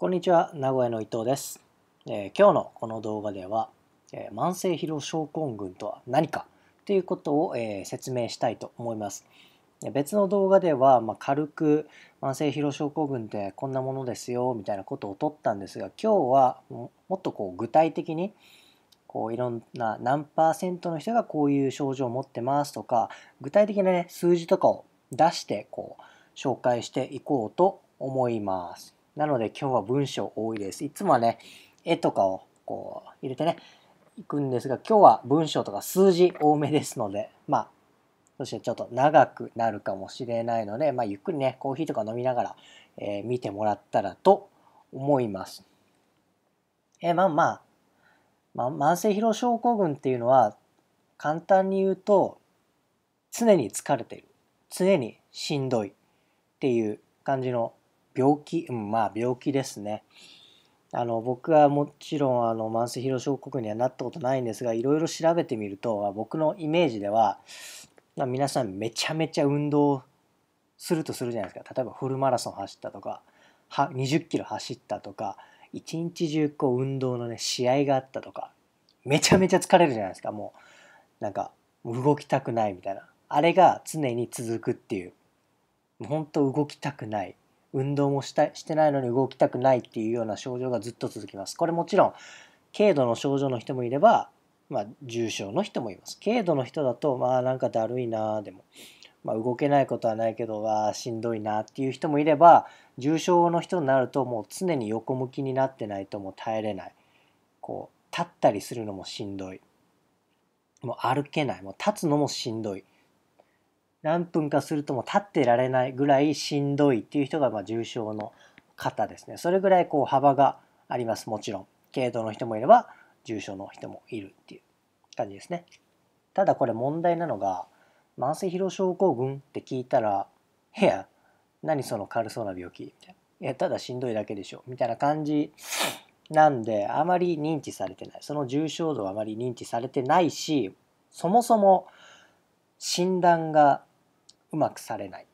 こんにちは、名古屋の伊藤です。えー、今日のこの動画では、えー、慢性疲労症候群とは何かということを、えー、説明したいと思います。別の動画では、まあ、軽く慢性疲労症候群ってこんなものですよみたいなことを取ったんですが今日はもっとこう具体的にこういろんな何パーセントの人がこういう症状を持ってますとか具体的な、ね、数字とかを出してこう紹介していこうと思います。なので今日は文章多いです。いつもはね、絵とかをこう入れてね、いくんですが、今日は文章とか数字多めですので、まあ、そしてちょっと長くなるかもしれないので、まあ、ゆっくりね、コーヒーとか飲みながら、えー、見てもらったらと思います。えー、まあまあ、まあ、慢性疲労症候群っていうのは簡単に言うと常に疲れてる常にしんどいっていう感じの病気、うん、まあ病気ですね。あの僕はもちろんあの慢性疲労症候群にはなったことないんですがいろいろ調べてみると僕のイメージでは皆さんめちゃめちゃ運動するとするじゃないですか例えばフルマラソン走ったとか2 0キロ走ったとか一日中こう運動のね試合があったとかめちゃめちゃ疲れるじゃないですかもうなんか動きたくないみたいなあれが常に続くっていう本当動きたくない運動もしたしてないのに動きたくないっていうような症状がずっと続きます。これもちろん軽度の症状の人もいれば、まあ、重症の人もいます。軽度の人だとまあなんかだるいなでも、まあ、動けないことはないけどわしんどいなっていう人もいれば重症の人になるともう常に横向きになってないともう耐えれないこう立ったりするのもしんどいもう歩けないもう立つのもしんどい。何分かするとも立ってられないぐらいしんどいっていう人がま重症の方ですねそれぐらいこう幅がありますもちろん軽度の人もいれば重症の人もいるっていう感じですねただこれ問題なのが慢性疲労症候群って聞いたらいや何その軽そうな病気みたいないやただしんどいだけでしょみたいな感じなんであまり認知されてないその重症度はあまり認知されてないしそもそも診断がうまくされない。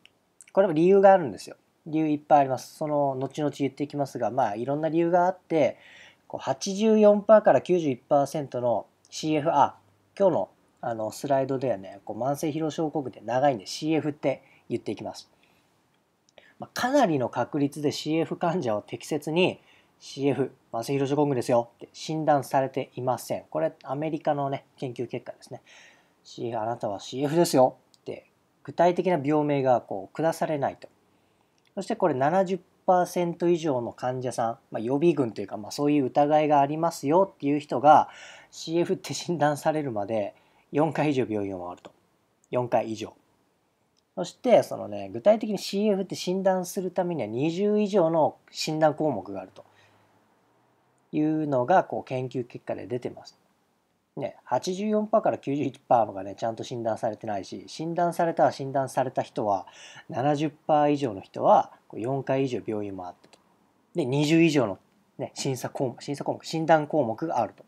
これも理由があるんですよ。理由いっぱいあります。その後々言っていきますが、まあいろんな理由があって、こう84%から91%の CF、あ、今日のあのスライドではね、こう慢性疲労症候群って長いんで CF って言っていきます。まあ、かなりの確率で CF 患者を適切に CF、慢性疲労症候群ですよって診断されていません。これアメリカのね、研究結果ですね。あなたは CF ですよ具体的な病名がこう下されないとそしてこれ70%以上の患者さん、まあ、予備軍というか、まあ、そういう疑いがありますよっていう人が CF って診断されるまで4回以上病院を回ると4回以上そしてそのね具体的に CF って診断するためには20以上の診断項目があるというのがこう研究結果で出てます。ね、84%から91%がねちゃんと診断されてないし診断された診断された人は70%以上の人は4回以上病院もあったとで20以上の、ね、審査項目審査項目診断項目があると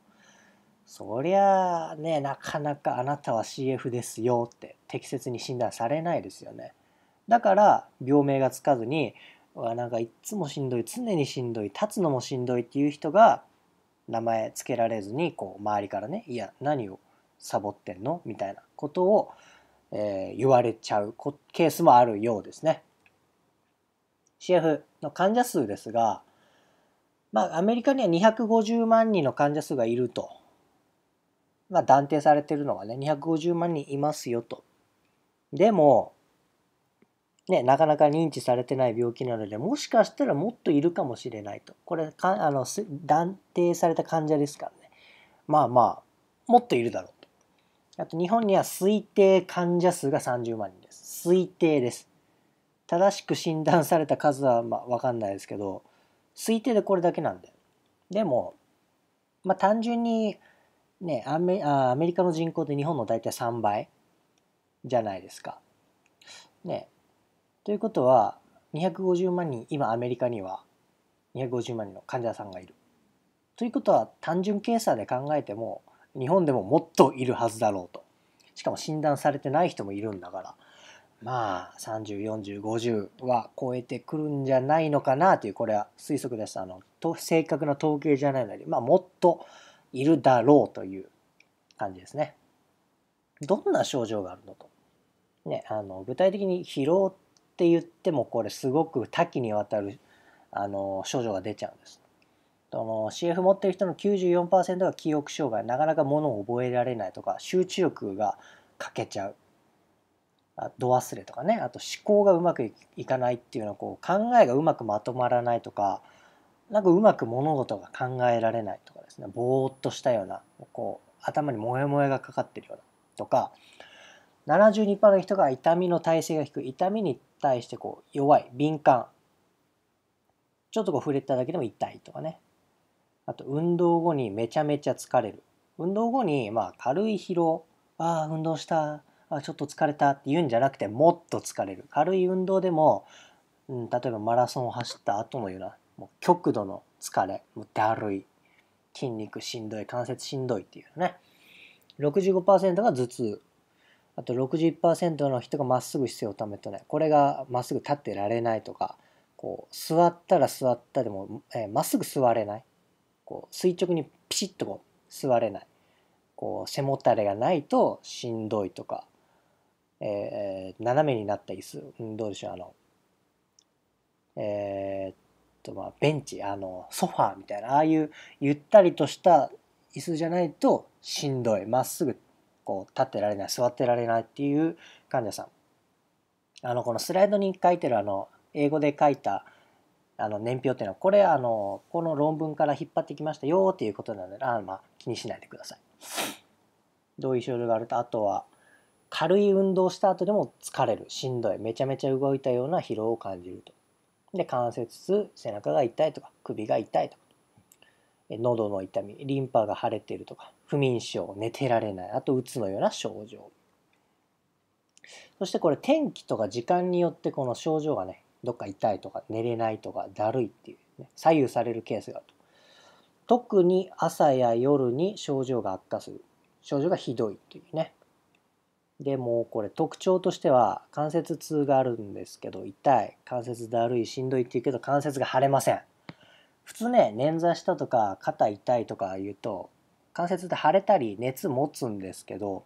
そりゃあねなかなかあなたは CF ですよって適切に診断されないですよねだから病名がつかずにうわなんかいつもしんどい常にしんどい立つのもしんどいっていう人が名前つけられずにこう周りからね「いや何をサボってんの?」みたいなことを、えー、言われちゃうケースもあるようですね。CF の患者数ですが、まあ、アメリカには250万人の患者数がいると、まあ、断定されてるのはね250万人いますよと。でもね、なかなか認知されてない病気なので、もしかしたらもっといるかもしれないと。これ、かあの断定された患者ですからね。まあまあ、もっといるだろうと。あと、日本には推定患者数が30万人です。推定です。正しく診断された数はまあわかんないですけど、推定でこれだけなんで。でも、まあ単純に、ね、アメアメリカの人口って日本の大体3倍じゃないですか。ね、ということは250万人今アメリカには250万人の患者さんがいる。ということは単純計算で考えても日本でももっといるはずだろうと。しかも診断されてない人もいるんだからまあ304050は超えてくるんじゃないのかなというこれは推測ですあのと正確な統計じゃないので、まあ、もっといるだろうという感じですね。どんな症状があるのと。ね、あの具体的に疲労って言ってもこれすごく多岐にわたるあの症状が出ちゃうんです。その CF 持ってる人の94%が記憶障害なかなか物を覚えられないとか集中力が欠けちゃうあ度忘れとかねあと思考がうまくいかないっていうのはこう考えがうまくまとまらないとかなんかうまく物事が考えられないとかですねぼーっとしたようなこう頭にモヤモヤがかかってるようなとか72%の人が痛みの耐性が低い痛みに対してこう弱い敏感ちょっとこう触れただけでも痛いとかねあと運動後にめちゃめちゃ疲れる運動後にまあ軽い疲労ああ運動したあちょっと疲れたって言うんじゃなくてもっと疲れる軽い運動でも、うん、例えばマラソンを走った後のようなもう極度の疲れもうだるい筋肉しんどい関節しんどいっていうね65%が頭痛あと60%の人がまっすぐ姿勢を保ってないこれがまっすぐ立ってられないとかこう座ったら座ったでもま、えー、っすぐ座れないこう垂直にピシッとこう座れないこう背もたれがないとしんどいとか、えー、斜めになった椅子どうでしょうあのえー、っとまあベンチあのソファーみたいなああいうゆったりとした椅子じゃないとしんどいまっすぐこう立ってられない座ってられないっていう患者さんあのこのスライドに書いてるあの英語で書いたあの年表っていうのはこれあのこの論文から引っ張ってきましたよっていうことなのであまあ気にしないでください。どういう症状があるとあとは軽い運動した後でも疲れるしんどいめちゃめちゃ動いたような疲労を感じると。で関節痛背中が痛いとか首が痛いとか喉の痛みリンパが腫れてるとか不眠症寝てられないあとうつのような症状そしてこれ天気とか時間によってこの症状がねどっか痛いとか寝れないとかだるいっていう、ね、左右されるケースがあると特に朝や夜に症状が悪化する症状がひどいっていうねでもこれ特徴としては関節痛があるんですけど痛い関節だるいしんどいっていうけど関節が腫れません普通ね捻挫したとか肩痛いとか言うと関節で腫れたり熱持つんですけど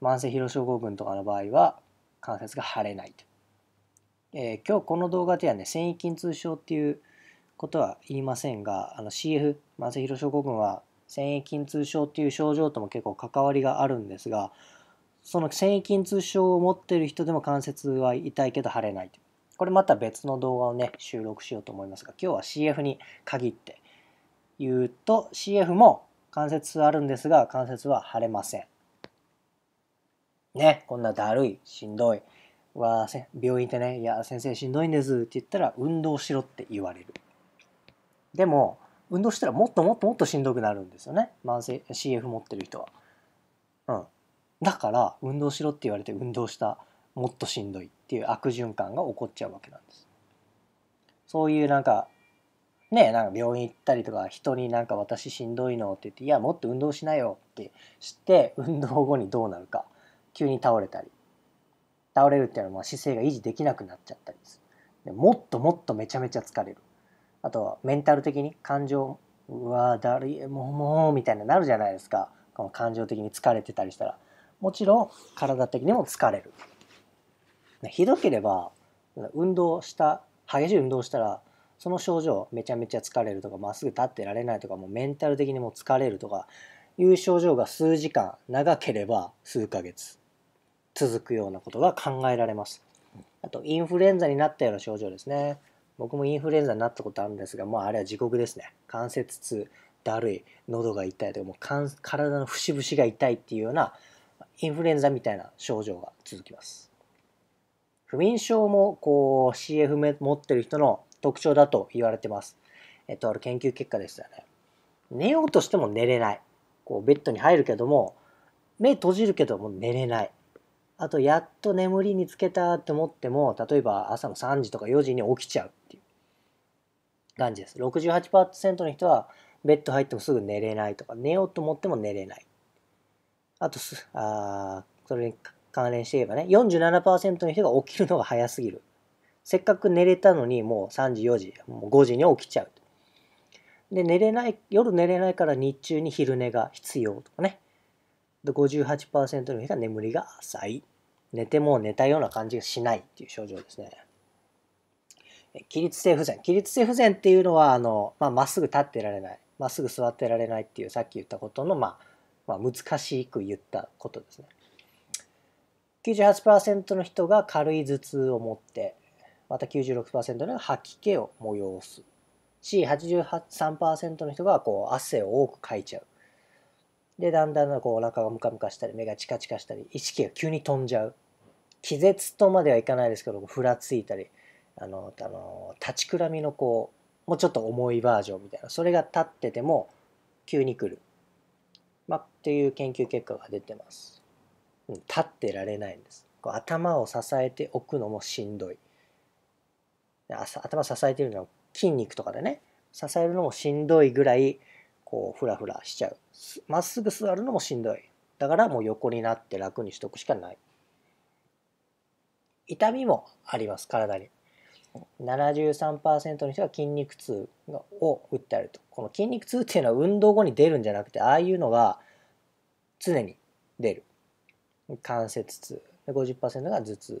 慢性疲労症候群とかの場合は関節が腫れないと、えー、今日この動画ではね繊維筋痛症っていうことは言いませんがあの CF 慢性疲労症候群は繊維筋痛症っていう症状とも結構関わりがあるんですがその繊維筋痛症を持っている人でも関節は痛いけど腫れないとこれまた別の動画をね、収録しようと思いますが、今日は CF に限って言うと、CF も関節あるんですが、関節は腫れません。ね、こんなだるい、しんどい、わ病院行ってね、いや、先生しんどいんですって言ったら、運動しろって言われる。でも、運動したらもっともっともっとしんどくなるんですよね。慢性、CF 持ってる人は。うん。だから、運動しろって言われて運動した、もっとしんどい。っていう悪循環が起こっちゃうわけなんです。そういうなんかねなんか病院行ったりとか人になんか私しんどいのって言っていやもっと運動しなよってして運動後にどうなるか急に倒れたり倒れるっていうのはまあ姿勢が維持できなくなっちゃったりですでもっともっとめちゃめちゃ疲れるあとはメンタル的に感情うわだるいもうもうみたいになるじゃないですかこの感情的に疲れてたりしたらもちろん体的にも疲れるひどければ運動した激しい運動したらその症状めちゃめちゃ疲れるとかまっすぐ立ってられないとかもうメンタル的にも疲れるとかいう症状が数時間長ければ数ヶ月続くようなことが考えられます。あとインフルエンザになったような症状ですね。僕もインフルエンザになったことあるんですが、まあ、あれは地獄ですね。関節痛、だるい、喉が痛いとか、もう体の節々が痛いっていうようなインフルエンザみたいな症状が続きます。不眠症もこう CF 持ってる人の特徴だと言われてます。えっと、ある研究結果でしたよね。寝ようとしても寝れない。こうベッドに入るけども、目閉じるけども寝れない。あと、やっと眠りにつけたって思っても、例えば朝の3時とか4時に起きちゃうっていう感じです。68%の人はベッド入ってもすぐ寝れないとか、寝ようと思っても寝れない。あとす、あそれに関連して言えばね、47%の人が起きるのが早すぎる。せっかく寝れたのにもう3時、4時、もう5時に起きちゃう。で、寝れない、夜寝れないから日中に昼寝が必要とかね。で、58%の人が眠りが浅い。寝ても寝たような感じがしないっていう症状ですね。起立性不全。起立性不全っていうのは、あの、まあ、っすぐ立ってられない。まっすぐ座ってられないっていうさっき言ったことの、まあ、まあ、難しく言ったことですね。98%の人が軽い頭痛を持ってまた96%の吐き気を催すし83%の人がこう汗を多くかいちゃうでだんだんこうお腹がムカムカしたり目がチカチカしたり意識が急に飛んじゃう気絶とまではいかないですけどふらついたりあのあの立ちくらみのこうもうちょっと重いバージョンみたいなそれが立ってても急に来る、まあ、っていう研究結果が出てます。立ってられないんですこう頭を支えておくのもしんどい頭支えてるのは筋肉とかでね支えるのもしんどいぐらいこうフラフラしちゃうまっすぐ座るのもしんどいだからもう横になって楽にしとくしかない痛みもあります体に73%の人が筋肉痛を訴えるとこの筋肉痛っていうのは運動後に出るんじゃなくてああいうのが常に出る関節痛で50%が頭痛い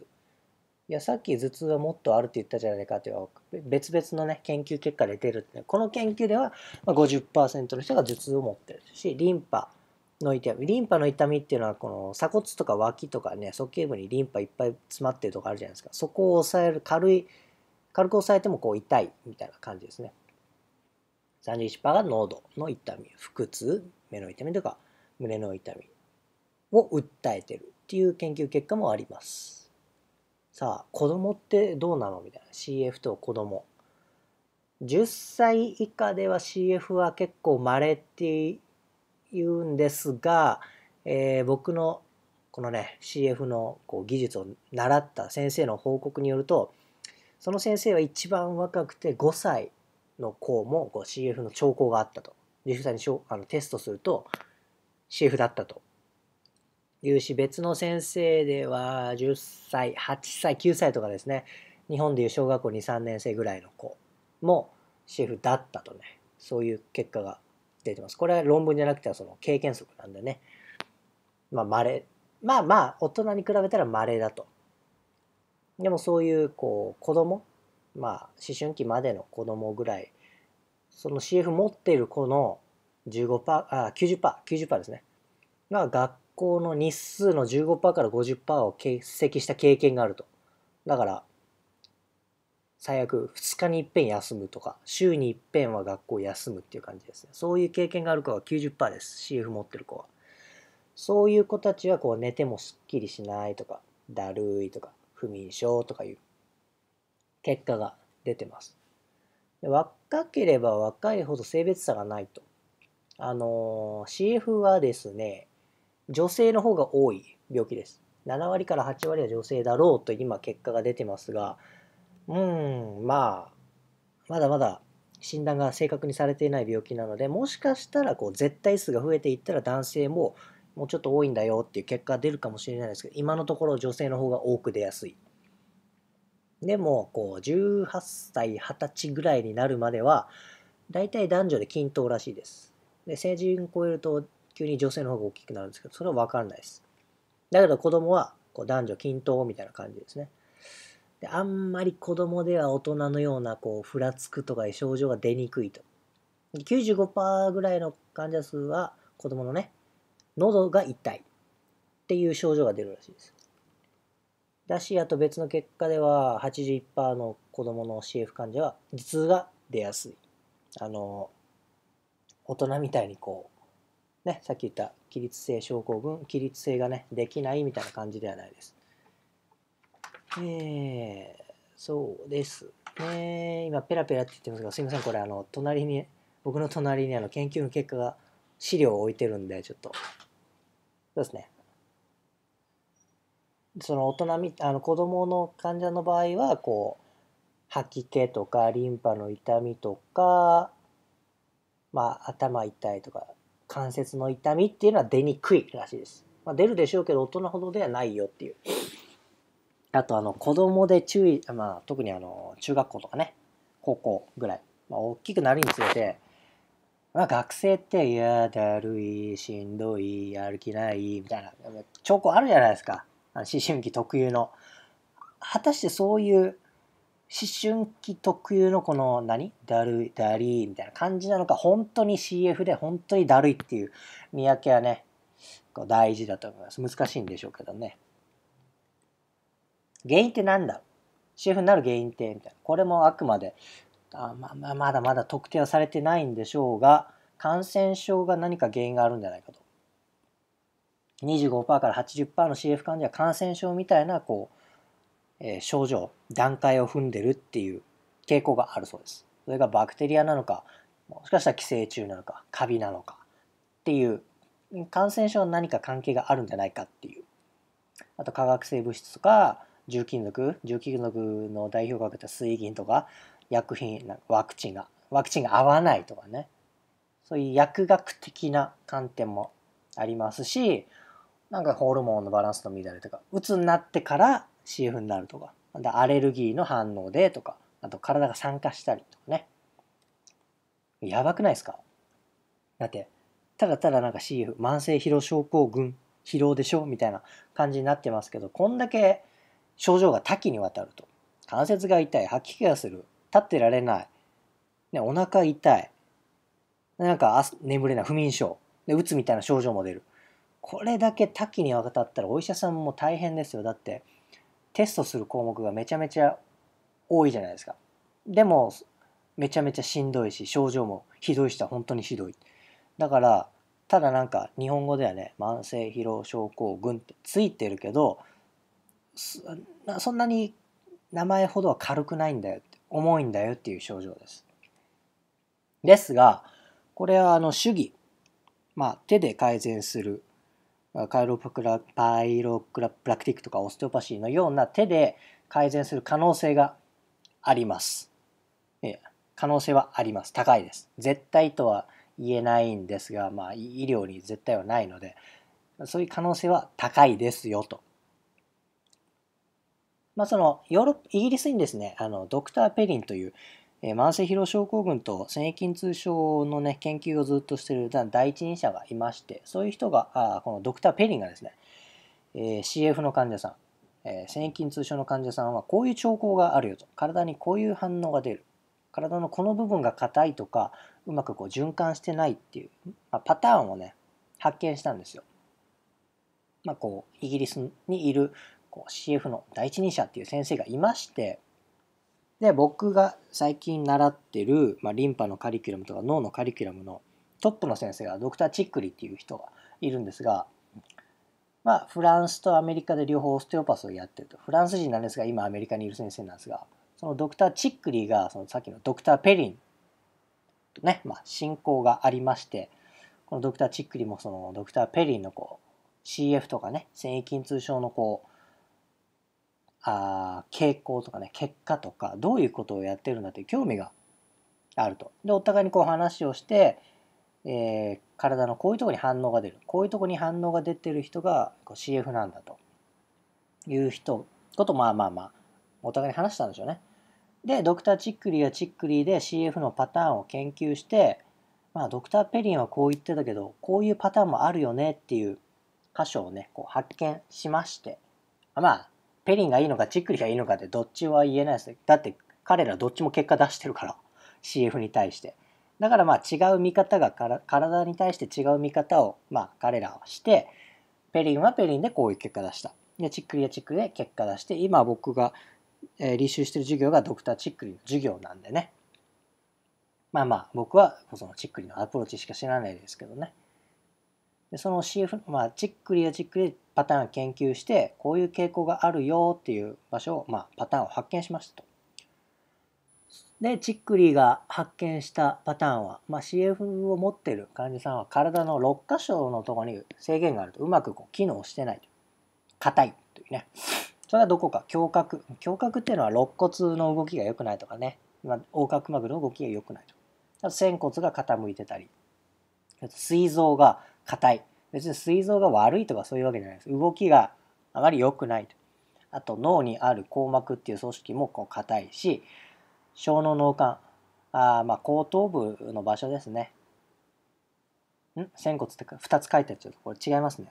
やさっき頭痛はもっとあるって言ったじゃないかっていう別々のね研究結果で出るって、この研究では50%の人が頭痛を持ってるしリンパの痛みリンパの痛みっていうのはこの鎖骨とか脇とかね鼠径部にリンパいっぱい詰まってるとこあるじゃないですかそこを抑える軽い軽く抑えてもこう痛いみたいな感じですね31%が濃度の痛み腹痛目の痛みとか胸の痛みを訴えてるっていう研究結果もあります。さあ子供ってどうなのみたいな CF と子供10歳以下では CF は結構まれって言うんですが、えー、僕のこのね CF のこう技術を習った先生の報告によるとその先生は一番若くて5歳の子もこう CF の兆候があったと実際にあのテストすると CF だったというし、別の先生では10歳、8歳、9歳とかですね、日本でいう小学校2、3年生ぐらいの子もシェフだったとね、そういう結果が出てます。これは論文じゃなくてはその経験則なんでね、まあ稀、まあまあ大人に比べたら稀だと。でもそういうこう子供、まあ思春期までの子供ぐらい、その CF 持っている子の15%、あ90%、90%ですね。が学校の日数の15%から50%を欠席した経験があると。だから、最悪2日に一遍休むとか、週に一遍は学校休むっていう感じですね。そういう経験がある子は90%です。CF 持ってる子は。そういう子たちはこう寝てもすっきりしないとか、だるいとか、不眠症とかいう結果が出てます。若ければ若いほど性別差がないと。あのー、CF はですね、女性の方が多い病気です。7割から8割は女性だろうと今結果が出てますが、うーん、まあ、まだまだ診断が正確にされていない病気なので、もしかしたらこう絶対数が増えていったら男性ももうちょっと多いんだよっていう結果が出るかもしれないですけど、今のところ女性の方が多く出やすい。でも、こう、18歳、20歳ぐらいになるまでは、大体男女で均等らしいです。で、成人超えると急に女性の方が大きくなるんですけど、それは分かんないです。だけど子供はこう男女均等みたいな感じですね。であんまり子供では大人のようなこうふらつくとか症状が出にくいと。95%ぐらいの患者数は子供のね、喉が痛いっていう症状が出るらしいです。だし、あと別の結果では81%の子供の CF 患者は頭痛が出やすい。あの、大人みたいにこうね、さっき言った起立性症候群、起立性がね、できないみたいな感じではないです。えー、そうですね。今、ペラペラって言ってますが、すいません、これ、あの、隣に、僕の隣にあの研究の結果が、資料を置いてるんで、ちょっと、そうですね。その大人み、あの子供の患者の場合は、こう、吐き気とか、リンパの痛みとか、まあ、頭痛いとか、関節の痛みっていうのは出にくいらしいです。まあ、出るでしょうけど、大人ほどではないよっていう。あと、あの、子供で注意、まあ、特にあの、中学校とかね、高校ぐらい、まあ、大きくなるにつれて、まあ、学生って、いや、だるい、しんどい、歩きない、みたいな、兆候あるじゃないですか。あの思春期特有の。果たしてそういう思春期特有のこの何だるい、だりーみたいな感じなのか、本当に CF で本当にだるいっていう見分けはね、こう大事だと思います。難しいんでしょうけどね。原因って何だ ?CF になる原因ってみたいな。これもあくまで、あまあ、まだまだ特定はされてないんでしょうが、感染症が何か原因があるんじゃないかと。25%から80%の CF 患者は感染症みたいなこうえ症状段階を踏んでるっていう傾向があるそうですそれがバクテリアなのかもしかしたら寄生虫なのかカビなのかっていう感染症は何か関係があるんじゃないかっていうあと化学生物質とか重金属重金属の代表格って水銀とか薬品ワクチンがワクチンが合わないとかねそういう薬学的な観点もありますしなんかホルモンのバランスの乱れとかうつになってから CF になるとかアレルギーの反応でとかあと体が酸化したりとかねやばくないですかだってただただなんか CF 慢性疲労症候群疲労でしょみたいな感じになってますけどこんだけ症状が多岐にわたると関節が痛い吐き気がする立ってられない、ね、お腹痛いなんか眠れない不眠症でうつみたいな症状も出るこれだけ多岐にわたったらお医者さんも大変ですよだってテストする項目がめちゃめちゃ多いじゃないですか。でもめちゃめちゃしんどいし症状もひどい人は本当にひどい。だからただなんか日本語ではね慢性疲労症候群ってついてるけどそんなに名前ほどは軽くないんだよ重いんだよっていう症状です。ですがこれはあの主義まあ手で改善するカイロプラパイロプラプラクティックとかオステオパシーのような手で改善する可能性があります。可能性はあります。高いです。絶対とは言えないんですが、まあ、医療に絶対はないので、そういう可能性は高いですよと。まあ、そのヨーロッイギリスにですねあのドクター・ペリンというえー、慢性疲労症候群と繊維筋痛症のね、研究をずっとしてる第一人者がいまして、そういう人が、あこのドクター・ペリンがですね、えー、CF の患者さん、えー、繊維筋痛症の患者さんはこういう兆候があるよと、体にこういう反応が出る、体のこの部分が硬いとか、うまくこう循環してないっていう、まあ、パターンをね、発見したんですよ。まあ、こうイギリスにいるこう CF の第一人者っていう先生がいまして、で、僕が最近習ってる、まあ、リンパのカリキュラムとか脳のカリキュラムのトップの先生がドクター・チックリっていう人がいるんですが、まあ、フランスとアメリカで両方オステオパスをやってると。フランス人なんですが、今アメリカにいる先生なんですが、そのドクター・チックリが、そのさっきのドクター・ペリンとね、まあ、親交がありまして、このドクター・チックリもそのドクター・ペリンのこう CF とかね、繊維筋痛症のこう、あ傾向とかね結果とかどういうことをやってるんだっていう興味があると。でお互いにこう話をして、えー、体のこういうとこに反応が出るこういうとこに反応が出てる人がこう CF なんだという人ことまあまあまあお互いに話したんでしょうね。でドクター・チックリーはチックリーで CF のパターンを研究してまあドクター・ペリンはこう言ってたけどこういうパターンもあるよねっていう箇所をねこう発見しましてまあペリンがいいのかチックリがいいのかってどっちは言えないです。だって彼らどっちも結果出してるから CF に対して。だからまあ違う見方がから体に対して違う見方をまあ彼らはしてペリンはペリンでこういう結果出した。でチックリはチックリで結果出して今僕が、えー、履修してる授業がドクターチックリの授業なんでね。まあまあ僕はそのチックリのアプローチしか知らないですけどね。でその CF、まあ、チックリはチックリでパターン研究してこういう傾向があるよっていう場所を、まあ、パターンを発見しましたと。でチックリーが発見したパターンは、まあ、CF を持ってる患者さんは体の6箇所のとこに制限があるとうまくこう機能してないと硬いというねそれはどこか胸郭胸郭っていうのは肋骨の動きが良くないとかね横隔膜の動きが良くないとあと仙骨が傾いてたり膵臓が硬い別に膵臓が悪いとかそういうわけじゃないです。動きがあまり良くないと。あと脳にある硬膜っていう組織もこう硬いし小脳脳幹あまあ後頭部の場所ですね。ん仙骨ってか2つ書いてあっちっとこれ違いますね。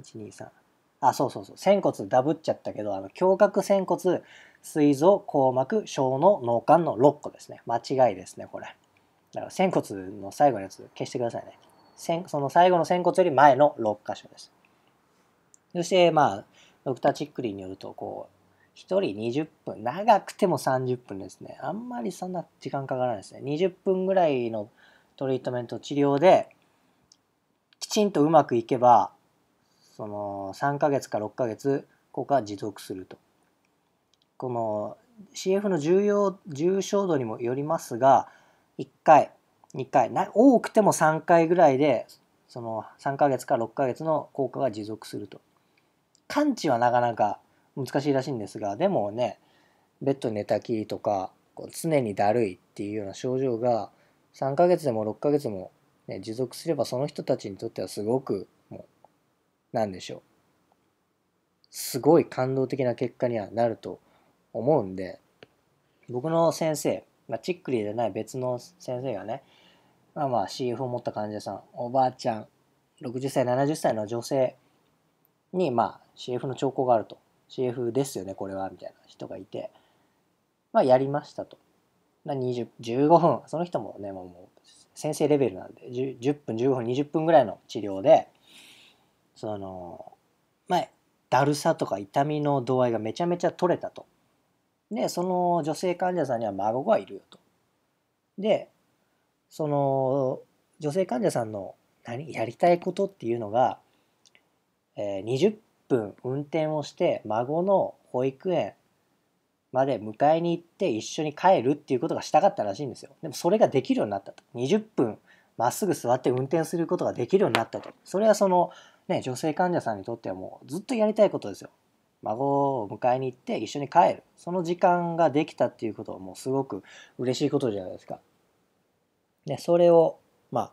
123。あそうそうそう仙骨ダブっちゃったけどあの胸郭仙骨膵臓硬膜小脳脳幹の6個ですね間違いですねこれだから仙骨の最後のやつ消してくださいねその最後の仙骨より前の6箇所です。そして、まあ、ドクター・チックリーによると、こう、1人20分、長くても30分ですね。あんまりそんな時間かからないですね。20分ぐらいのトリートメント、治療で、きちんとうまくいけば、その3ヶ月か6ヶ月、効果は持続すると。この CF の重要重症度にもよりますが1回2回な多くても3回ぐらいでその3ヶ月か6ヶ月の効果が持続すると完治はなかなか難しいらしいんですがでもねベッドに寝たきりとかこう常にだるいっていうような症状が3ヶ月でも6ヶ月も、ね、持続すればその人たちにとってはすごくもう何でしょうすごい感動的な結果にはなると思うんで僕の先生、まあ、チックリでない別の先生がねまあまあ CF を持った患者さん、おばあちゃん、60歳、70歳の女性に、まあ CF の兆候があると。CF ですよね、これは、みたいな人がいて、まあやりましたと。20 15分、その人もね、もう先生レベルなんで、10, 10分、15分、20分ぐらいの治療で、その、まあ、だるさとか痛みの度合いがめちゃめちゃ取れたと。で、その女性患者さんには孫がいるよと。で、その女性患者さんの何やりたいことっていうのが、えー、20分運転をして孫の保育園まで迎えに行って一緒に帰るっていうことがしたかったらしいんですよ。でもそれができるようになったと。20分まっすぐ座って運転することができるようになったと。それはその、ね、女性患者さんにとってはもうずっとやりたいことですよ。孫を迎えに行って一緒に帰る。その時間ができたっていうことはもうすごく嬉しいことじゃないですか。ね、それを、まあ、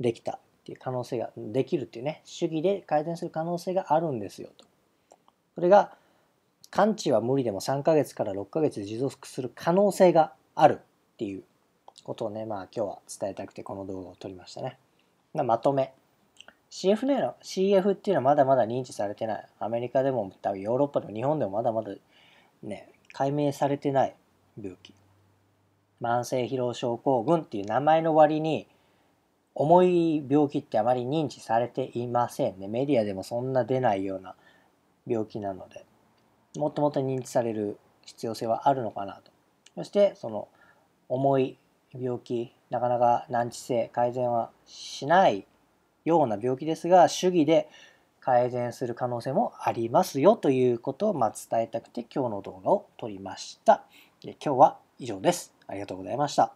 できたっていう可能性が、できるっていうね、主義で改善する可能性があるんですよと。それが、完治は無理でも3ヶ月から6ヶ月で持続する可能性があるっていうことをね、まあ今日は伝えたくてこの動画を撮りましたね。まあ、まとめ。CF ね、CF っていうのはまだまだ認知されてない。アメリカでも多分ヨーロッパでも日本でもまだまだね、解明されてない病気。慢性疲労症候群っていう名前の割に重い病気ってあまり認知されていませんね。メディアでもそんな出ないような病気なので、もっともっと認知される必要性はあるのかなと。そして、その重い病気、なかなか難治性、改善はしないような病気ですが、主義で改善する可能性もありますよということをま伝えたくて今日の動画を撮りました。で今日は以上です。ありがとうございました。